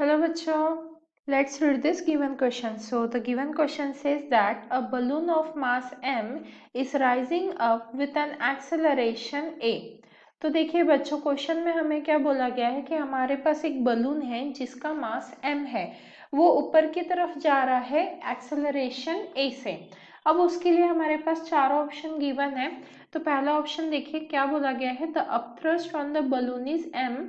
hello बच्चों let's read this given question so the given question says that a balloon of mass M is rising up with an acceleration A तो देखिए बच्चों question में हमें क्या बोला गया है कि हमारे पास एक बलून है जिसका मास एम है वो ऊपर की तरफ जा रहा है एक्सेलरेशन ए से अब उसके लिए हमारे पास चार ऑप्शन गिवन है तो पहला ऑप्शन देखिए क्या बोला गया है the upthrust on the balloon is M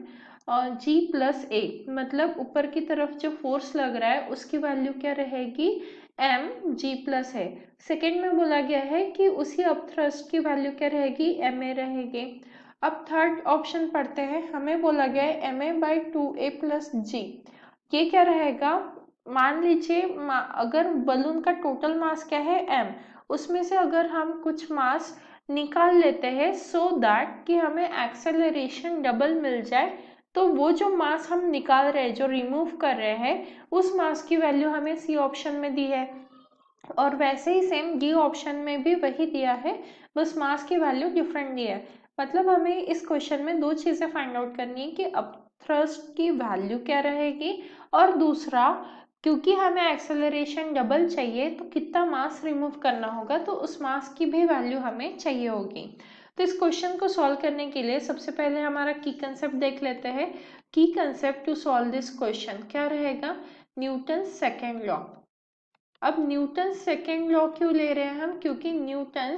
और जी प्लस ए मतलब ऊपर की तरफ जो फोर्स लग रहा है उसकी वैल्यू क्या रहेगी एम जी प्लस है सेकेंड में बोला गया है कि उसी अपथ्रस्ट की वैल्यू क्या रहेगी एम ए रहेगी अब थर्ड ऑप्शन पढ़ते हैं हमें बोला गया है M A by two A plus G ये क्या रहेगा मान लीजिए अगर बलून का टोटल मास क्या है एम उसमें से अगर हम कुछ मास निकाल लेते हैं सो दैट कि हमें एक्सेलरेशन डबल मिल जाए तो वो जो मास हम निकाल रहे हैं जो रिमूव कर रहे हैं उस मास की वैल्यू हमें सी ऑप्शन में दी है और वैसे ही सेम डी ऑप्शन में भी वही दिया है बस मास की वैल्यू डिफरेंट दी है मतलब हमें इस क्वेश्चन में दो चीज़ें फाइंड आउट करनी है कि अब थ्रस्ट की वैल्यू क्या रहेगी और दूसरा क्योंकि हमें एक्सेलरेशन डबल चाहिए तो कितना मास रिमूव करना होगा तो उस मास की भी वैल्यू हमें चाहिए होगी तो इस क्वेश्चन को सॉल्व करने के लिए सबसे पहले हमारा की कंसेप्ट देख लेते हैं की concept to solve this question क्या रहेगा न्यूटन सेकेंड लॉ अब न्यूटन सेकेंड लॉ क्यों ले रहे हैं हम क्योंकि न्यूटन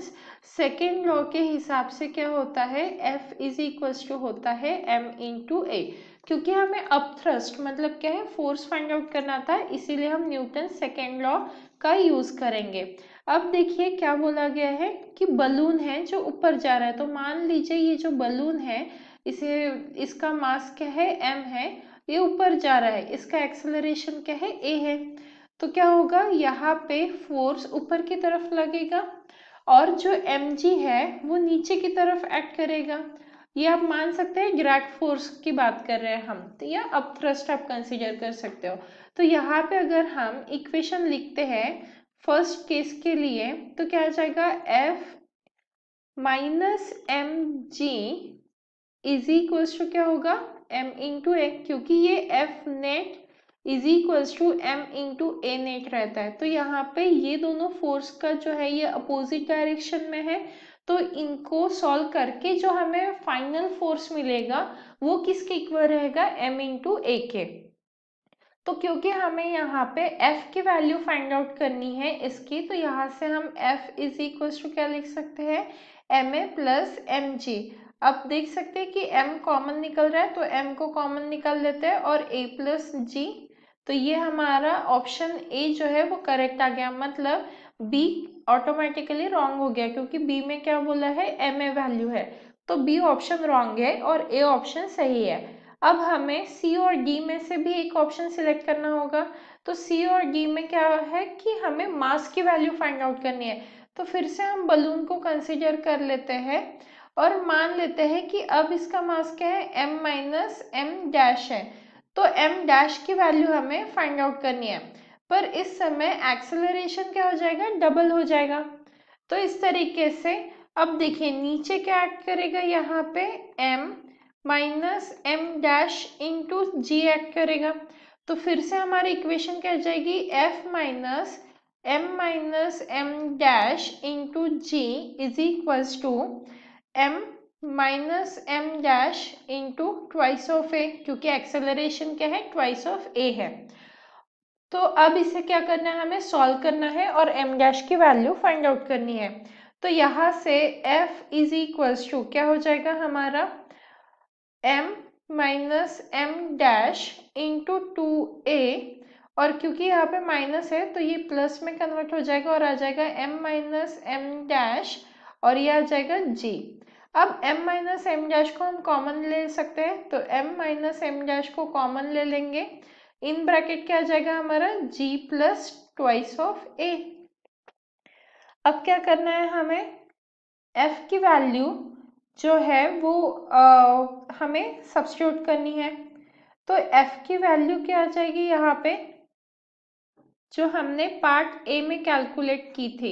सेकेंड लॉ के हिसाब से क्या होता है एफ इज इक्वल्स टू होता है एम इन टू ए क्योंकि हमें अपथ्रस्ट मतलब क्या है फोर्स फाइंड आउट करना था इसीलिए हम न्यूटन सेकेंड लॉ का यूज़ करेंगे अब देखिए क्या बोला गया है कि बलून है जो ऊपर जा रहा है तो मान लीजिए ये जो बलून है इसे इसका मास क्या है एम है ये ऊपर जा रहा है इसका एक्सेलरेशन क्या है ए है तो क्या होगा यहाँ पे फोर्स ऊपर की तरफ लगेगा और जो एम जी है वो नीचे की तरफ एक्ट करेगा ये आप मान सकते हैं ग्रैक फोर्स की बात कर रहे हैं हम तो या अप थ्रस्ट आप कंसिडर कर सकते हो तो यहाँ पे अगर हम इक्वेशन लिखते हैं फर्स्ट केस के लिए तो क्या आ जाएगा F minus M ji is equals to क्या होगा एम इंटू ए क्योंकि ये F net is equals to M into A net रहता है तो यहाँ पे ये दोनों फोर्स का जो है ये अपोजिट डायरेक्शन में है तो इनको सॉल्व करके जो हमें फाइनल फोर्स मिलेगा वो किसके इक्वल रहेगा एम इंटू ए के तो क्योंकि हमें यहाँ पे f की वैल्यू फाइंड आउट करनी है इसकी तो यहाँ से हम f इज इक्व टू क्या लिख सकते हैं m a plus m g अब देख सकते हैं कि m कॉमन निकल रहा है तो m को कॉमन निकाल लेते हैं और a प्लस जी तो ये हमारा ऑप्शन ए जो है वो करेक्ट आ गया मतलब बी ऑटोमेटिकली रॉन्ग हो गया क्योंकि बी में क्या बोला है एम ए वैल्यू है तो बी ऑप्शन रॉन्ग है और ए ऑप्शन सही है अब हमें सी और डी में से भी एक ऑप्शन सिलेक्ट करना होगा तो सी और डी में क्या है कि हमें मास की वैल्यू फाइंड आउट करनी है तो फिर से हम बलून को कंसिडर कर लेते हैं और मान लेते हैं कि अब इसका मास क्या है एम माइनस एम डैश है तो एम डैश की वैल्यू हमें फाइंड आउट करनी है पर इस समय एक्सेलरेशन क्या हो जाएगा डबल हो जाएगा तो इस तरीके से अब देखिए नीचे क्या ऐड करेगा यहाँ पे m minus m dash into g act करेगा तो फिर से हमारी इक्वेशन क्या जाएगी f minus m minus m dash into g is equals to m minus m dash into twice of a क्योंकि एक्सेलरेशन क्या है ट्वाइस ऑफ ए है तो अब इसे क्या करना है हमें सॉल्व करना है और एम डैश की वैल्यू फाइंड आउट करनी है तो यहाँ से एफ इज इक्वल्स टू क्या हो जाएगा हमारा m minus m dash into two a और क्योंकि यहाँ पे माइनस है तो ये प्लस में कन्वर्ट हो जाएगा और आ जाएगा एम माइनस एम डैश और ये आ जाएगा जी अब m माइनस एम डैश को हम कॉमन ले सकते हैं तो m माइनस एम डैश को कॉमन ले लेंगे इन ब्रैकेट क्या आ जाएगा हमारा g plus twice of a अब क्या करना है हमें f की वैल्यू जो है वो आ, हमें सब्सिट्यूट करनी है तो एफ की वैल्यू क्या आ जाएगी यहाँ पे जो हमने पार्ट ए में कैलकुलेट की थी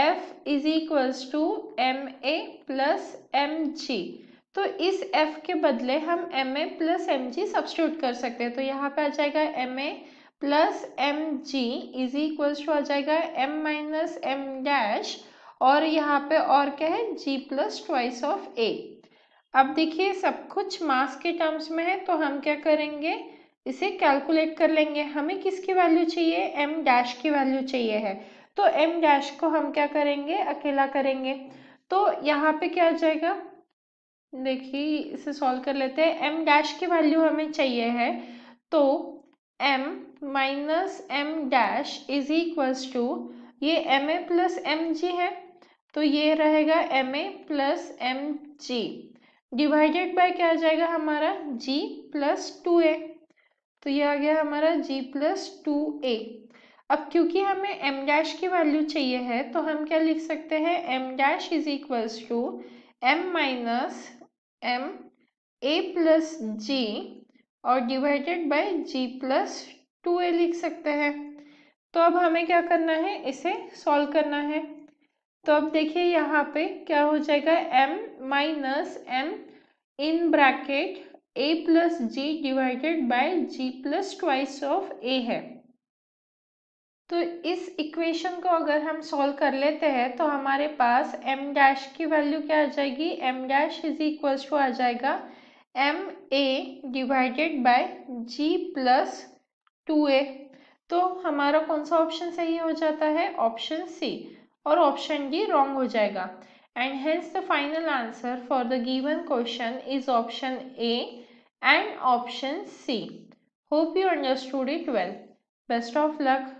f is equals to m a plus m g तो इस एफ के बदले हम m a plus m g substitute कर सकते हैं तो यहाँ पे आ जाएगा m a plus m ji is equals to आ जाएगा एम माइनस एम डैश और यहाँ पे और क्या है g plus twice of a अब देखिए सब कुछ मास के टर्म्स में है तो हम क्या करेंगे इसे कैलकुलेट कर लेंगे हमें किसकी वैल्यू चाहिए एम डैश की वैल्यू चाहिए है तो एम डैश को हम क्या करेंगे अकेला करेंगे तो यहाँ पे क्या आ जाएगा देखिए इसे सॉल्व कर लेते हैं एम डैश की वैल्यू हमें चाहिए है तो m minus m dash is equals to ये m a plus m g है तो ये रहेगा m a plus m g divided by क्या आ जाएगा हमारा जी प्लस टू ए तो ये आ गया हमारा जी प्लस टू ए अब क्योंकि हमें एम डैश की वैल्यू चाहिए है तो हम क्या लिख सकते हैं m dash is equals to m minus m a plus g और divided by g plus two a लिख सकते हैं तो अब हमें क्या करना है इसे सॉल्व करना है तो अब देखिए यहाँ पे क्या हो जाएगा m minus m in bracket a plus g divided by g plus twice of a है तो इस इक्वेशन को अगर हम सॉल्व कर लेते हैं तो हमारे पास m डैश की वैल्यू क्या आ जाएगी m dash is equal to आ जाएगा m a divided by g plus two a तो हमारा कौन सा ऑप्शन सही हो जाता है ऑप्शन सी और ऑप्शन डी रॉन्ग हो जाएगा and hence the final answer for the given question is option A and option C hope you understood it well best of luck